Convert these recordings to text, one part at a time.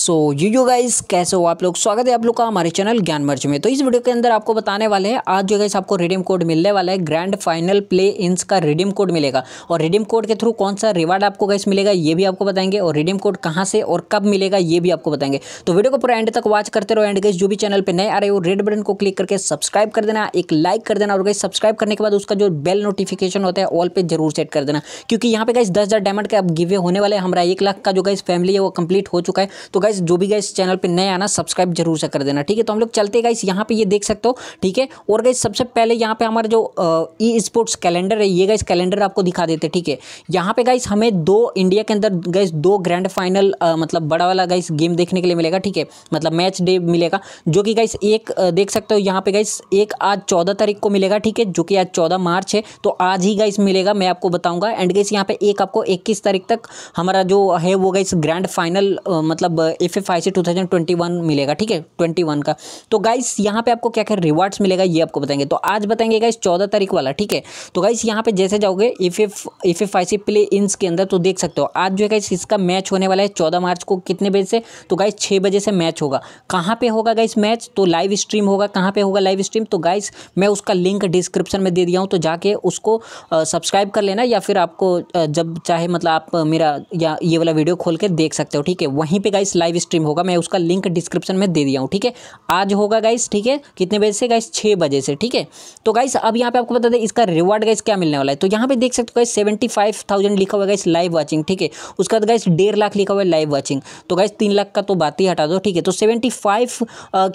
so you you guys कैसे हो आप लोग स्वागत है आप लोग का हमारे चैनल ज्ञान मर्च में तो इस वीडियो के अंदर आपको बताने वाले हैं आज जो गाइस आपको रिडीम कोड मिलने वाला है ग्रैंड फाइनल प्ले इंस का रिडीम कोड मिलेगा और रिडीम कोड के थ्रू कौन सा रिवार्ड आपको गाइस मिलेगा ये भी आपको बताएंगे और रिडीम कोड कहाँ से और कब मिलेगा ये भी आपको बताएंगे तो वीडियो को पूरा एंड तक वॉच करते रहो एंड गाइस जो भी चैनल पर नए आ रहे हो रेड बटन को क्लिक करके सब्सक्राइब कर देना एक लाइक कर देना और गाइस सब्सक्राइब करने के बाद उसका जो बेल नोटिफिकेशन होता है ऑल पे जरूर सेट कर देना क्योंकि यहाँ पे गाइस दस हजार डायमंड का अब गिवे होने वाले हमारा एक लाख का जो गाइस फैमिली है वो कंप्लीट हो चुका है तो गाइस जो भी गाइस चैनल पर नए आना सब्सक्राइब जरूर से कर देना ठीक है तो हम लोग चलते गाइस यहाँ पे ये देख सकते हो ठीक है और गाइस सबसे पहले यहाँ पे हमारा जो ई स्पोर्ट्स कैलेंडर है ये गाइस कैलेंडर आपको दिखा देते ठीक है यहाँ पे गाइस हमें दो इंडिया के अंदर गाइस दो ग्रैंड फाइनल मतलब बड़ा वाला गाइस गेम देखने के लिए मिलेगा ठीक है मतलब मैच डे मिलेगा जो कि गाइस एक देख सकते हो यहाँ पे गाइस एक आज चौदह तारीख को मिलेगा ठीक है जो कि आज चौदह मार्च है तो आज ही गाइस मिलेगा मैं आपको बताऊंगा एंड गाइस यहाँ पे एक आपको इक्कीस तारीख तक हमारा जो है वो गाइस ग्रैंड फाइनल मतलब F F I C two thousand twenty one मिलेगा ठीक है ट्वेंटी वन का तो गाइस यहाँ पे आपको क्या क्या रिवार्ड्स मिलेगा ये आपको बताएंगे तो आज बताएंगे गाइस चौदह तारीख वाला ठीक है तो गाइस यहाँ पे जैसे जाओगे F F F F I C play ins के अंदर तो देख सकते हो आज जो है गाइस इसका मैच होने वाला है चौदह मार्च को कितने बजे से तो गाइस छः बजे से मैच होगा कहाँ पर होगा गाइस मैच तो लाइव स्ट्रीम होगा कहाँ पर होगा लाइव स्ट्रीम तो गाइस मैं उसका लिंक डिस्क्रिप्शन में दे दिया हूँ तो जाके उसको सब्सक्राइब कर लेना या फिर आपको जब चाहे मतलब आप मेरा या ये वाला वीडियो खोल के देख सकते हो ठीक है वहीं पर गाइस लाइव लाइव स्ट्रीम होगा मैं उसका लिंक डिस्क्रिप्शन में दे दिया हूँ ठीक है आज होगा गाइस ठीक है कितने बजे से गाइस छः बजे से ठीक है तो गाइस अब यहाँ पे आपको बता दें इसका रिवार्ड गाइस क्या मिलने वाला है तो यहाँ पे देख सकते हो गाइस सेवेंटी फाइव थाउजेंड लिखा हुआ गाइस लाइव वॉचिंग ठीक है उसके बाद गाइस डेढ़ लाख लिखा हुआ है लाइव वॉचिंग तो गाइस तीन लाख का तो बात ही हटा दो ठीक है तो सेवेंटी फाइव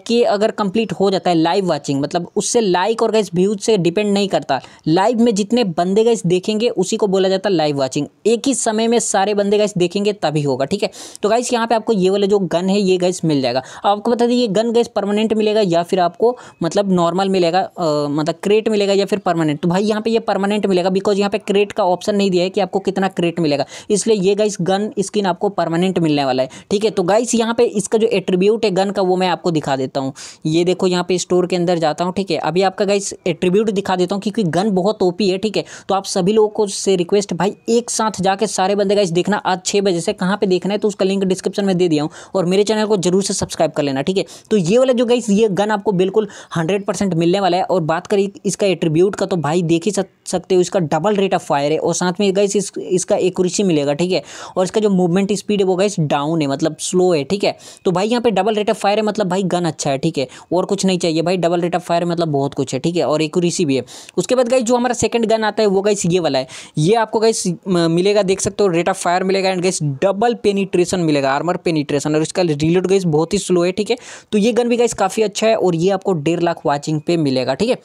के अगर कंप्लीट हो जाता है लाइव वॉचिंग मतलब उससे लाइक और गाइस व्यूज से डिपेंड नहीं करता लाइव में जितने बंदे गाइस देखेंगे उसी को बोला जाता है लाइव वॉचिंग एक ही समय में सारे बंदे गाइस देखेंगे तभी होगा ठीक है तो गाइस यहाँ पे आपको ये वाले वाला जो गन है ये गैस मिल जाएगा आपको बता दें ये गन गैस परमानेंट मिलेगा या फिर आपको मतलब नॉर्मल मिलेगा आ, मतलब क्रेट मिलेगा या फिर परमानेंट तो भाई यहाँ पे ये परमानेंट मिलेगा बिकॉज यहाँ पे क्रेट का ऑप्शन नहीं दिया है कि आपको कितना क्रेट मिलेगा इसलिए ये गैस गन स्किन आपको परमानेंट मिलने वाला है ठीक है तो गाइस यहाँ पे इसका जो एट्रीब्यूट है गन का वो मैं आपको दिखा देता हूँ ये देखो यहाँ पे स्टोर के अंदर जाता हूँ ठीक है अभी आपका गाइस एट्रीब्यूट दिखा देता हूँ क्योंकि गन बहुत ओपी है ठीक है तो आप सभी लोगों को से रिक्वेस्ट भाई एक साथ जाके सारे बंदे गाइस देखना आज छः बजे से कहाँ पे देखना है तो उसका लिंक डिस्क्रिप्शन में दे दिया हूँ और मेरे चैनल को जरूर से सब्सक्राइब कर लेना ठीक है तो ये वाला जो गाइस ये गन आपको बिल्कुल हंड्रेड परसेंट मिलने वाला है और बात करें इसका एट्रीब्यूट का तो भाई देख ही सकते हो इसका डबल रेट ऑफ फायर है और साथ में गाइस इस, इसका एक मिलेगा ठीक है और इसका जो मूवमेंट स्पीड है वो गाइस डाउन है मतलब स्लो है ठीक है तो भाई यहाँ पे डबल रेट ऑफ फायर है मतलब भाई गन अच्छा है ठीक है और कुछ नहीं चाहिए भाई डबल रेट ऑफ फायर मतलब बहुत कुछ है ठीक है और एक भी है उसके बाद गाइस जो हमारा सेकंड गन आता है वो गाइस ये वाला है ये आपको गाइस मिलेगा देख सकते हो रेट ऑफ फायर मिलेगा एंड गाइस डबल पेनीट्रेशन मिलेगा आर्मर पेनीट्रेशन और इसका रीलोड गाइस बहुत ही स्लो है ठीक है तो ये गन भी गाइस काफ़ी अच्छा है और ये आपको डेढ़ लाख वाचिंग पे मिलेगा ठीक है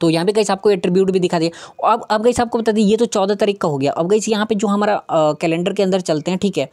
तो यहाँ पे गई आपको एट्रीब्यूट भी दिखा दिया अब अब गई आपको बता दें ये तो चौदह तारीख का हो गया अब गई यहाँ पे जो हमारा कैलेंडर के अंदर चलते हैं ठीक है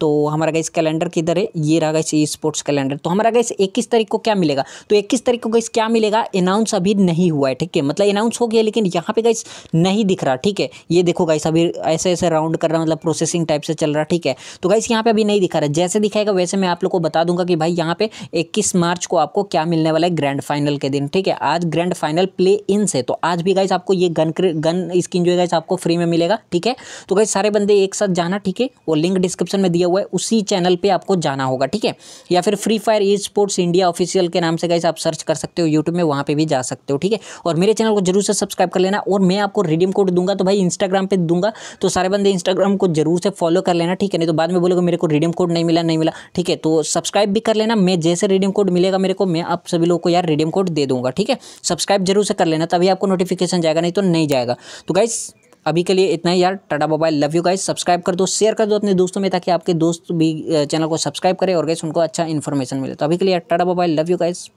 तो हमारा गाइस कैलेंडर किधर है ये रहा गाइस ई स्पोर्ट्स कैलेंडर तो हमारा गाइस इक्कीस तारीख को क्या मिलेगा तो इक्कीस तारीख को गाइस क्या मिलेगा अनाउंस अभी नहीं हुआ है ठीक है मतलब अनाउंस हो गया लेकिन यहाँ पे गाइस नहीं दिख रहा ठीक है ये देखो गाइस अभी ऐसे ऐसे राउंड कर रहा मतलब प्रोसेसिंग टाइप से चल रहा ठीक है तो गाइस यहाँ पे अभी नहीं दिखा रहा जैसे दिखाएगा वैसे मैं आप लोग को बता दूंगा कि भाई यहाँ पे इक्कीस मार्च को आपको क्या मिलने वाला है ग्रैंड फाइनल के दिन ठीक है आज ग्रैंड फाइनल प्ले इन से तो आज भी गाइस आपको ये गन गन स्किन जो है गाइस आपको फ्री में मिलेगा ठीक है तो गाइस सारे बंदे एक साथ जाना ठीक है वो लिंक डिस्क्रिप्शन में दिया दिया हुआ है उसी चैनल पे आपको जाना होगा ठीक है या फिर Free Fire e sports India official के नाम से गाइस आप सर्च कर सकते हो यूट्यूब में वहाँ पर भी जा सकते हो ठीक है और मेरे चैनल को जरूर से सब्सक्राइब कर लेना और मैं आपको रिडीम कोड दूंगा तो भाई इंस्टाग्राम पर दूंगा तो सारे बंदे इंस्टाग्राम को जरूर से फॉलो कर लेना ठीक है नहीं तो बाद में बोलेगा मेरे को रिडीम कोड नहीं मिला नहीं मिला ठीक है तो सब्सक्राइब भी कर लेना मैं जैसे रिडीम कोड मिलेगा मेरे को मैं आप सभी लोगों को यार रिडीम कोड दे दूंगा ठीक है सब्सक्राइब जरूर से कर लेना तभी आपको नोटिफिकेशन जाएगा नहीं तो नहीं जाएगा तो गाइस अभी के लिए इतना ही यार tata mobile love you guys subscribe कर दो शेयर कर दो अपने दोस्तों में ताकि आपके दोस्त भी चैनल को सब्सक्राइब करें और गैस उनको अच्छा इन्फॉर्मेशन मिले तो अभी के लिए tata mobile love you guys